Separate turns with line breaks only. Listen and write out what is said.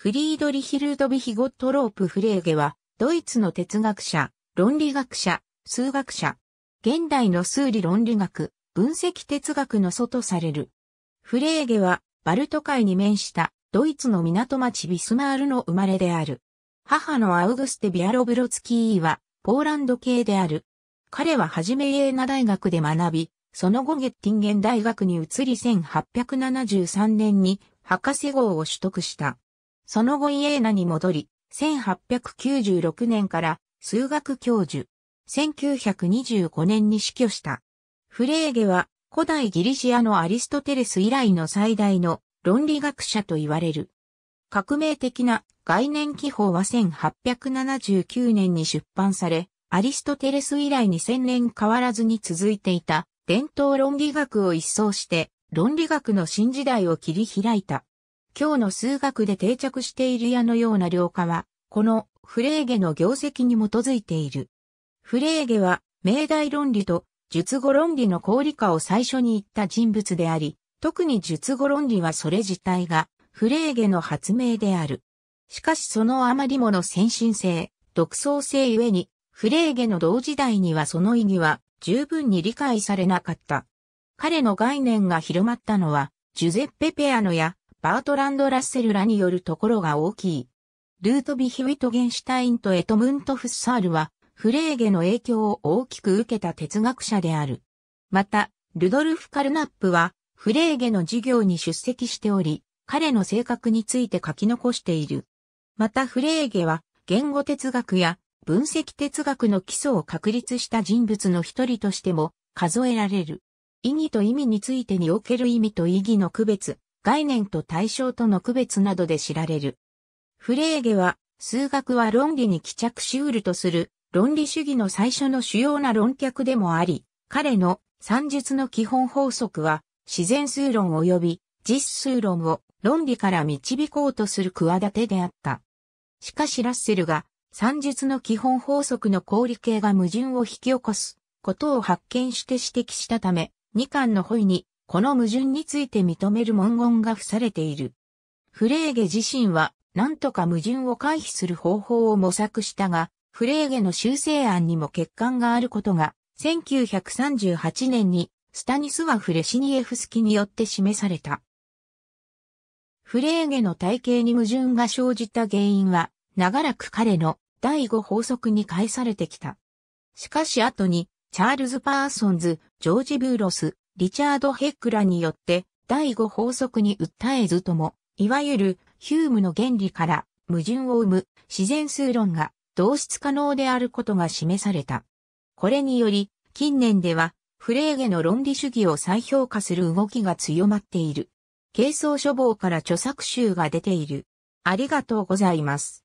フリードリヒ・ルードビヒ・ゴットロープ・フレーゲは、ドイツの哲学者、論理学者、数学者、現代の数理論理学、分析哲学の祖とされる。フレーゲは、バルト海に面したドイツの港町ビスマールの生まれである。母のアウグステ・ビアロブロツキーは、ポーランド系である。彼ははじめエーナ大学で学び、その後ゲッティンゲン大学に移り1873年に博士号を取得した。その後イエーナに戻り、1896年から数学教授、1925年に死去した。フレーゲは古代ギリシアのアリストテレス以来の最大の論理学者と言われる。革命的な概念記法は1879年に出版され、アリストテレス以来に1000年変わらずに続いていた伝統論理学を一掃して論理学の新時代を切り開いた。今日の数学で定着している矢のような量化は、このフレーゲの業績に基づいている。フレーゲは、命題論理と術語論理の効理化を最初に言った人物であり、特に術語論理はそれ自体がフレーゲの発明である。しかしそのあまりもの先進性、独創性ゆえに、フレーゲの同時代にはその意義は十分に理解されなかった。彼の概念が広まったのは、ジュゼッペ・ペアノやバートランド・ラッセルらによるところが大きい。ルートビヒ・ウィトゲンシュタインとエトムント・フッサールは、フレーゲの影響を大きく受けた哲学者である。また、ルドルフ・カルナップは、フレーゲの授業に出席しており、彼の性格について書き残している。またフレーゲは、言語哲学や分析哲学の基礎を確立した人物の一人としても数えられる。意義と意味についてにおける意味と意義の区別、概念と対象との区別などで知られる。フレーゲは、数学は論理に帰着しうるとする論理主義の最初の主要な論客でもあり、彼の算術の基本法則は、自然数論及び実数論を論理から導こうとする企てであった。しかしラッセルが算術の基本法則の合理系が矛盾を引き起こすことを発見して指摘したため、二巻の本にこの矛盾について認める文言が付されている。フレーゲ自身は、何とか矛盾を回避する方法を模索したが、フレーゲの修正案にも欠陥があることが、1938年にスタニスワフ・レシニエフスキによって示された。フレーゲの体系に矛盾が生じた原因は、長らく彼の第五法則に返されてきた。しかし後に、チャールズ・パーソンズ、ジョージ・ブーロス、リチャード・ヘックらによって第五法則に訴えずとも、いわゆるヒュームの原理から矛盾を生む自然数論が同質可能であることが示された。これにより、近年ではフレーゲの論理主義を再評価する動きが強まっている。軽装書房から著作集が出ている。ありがとうございます。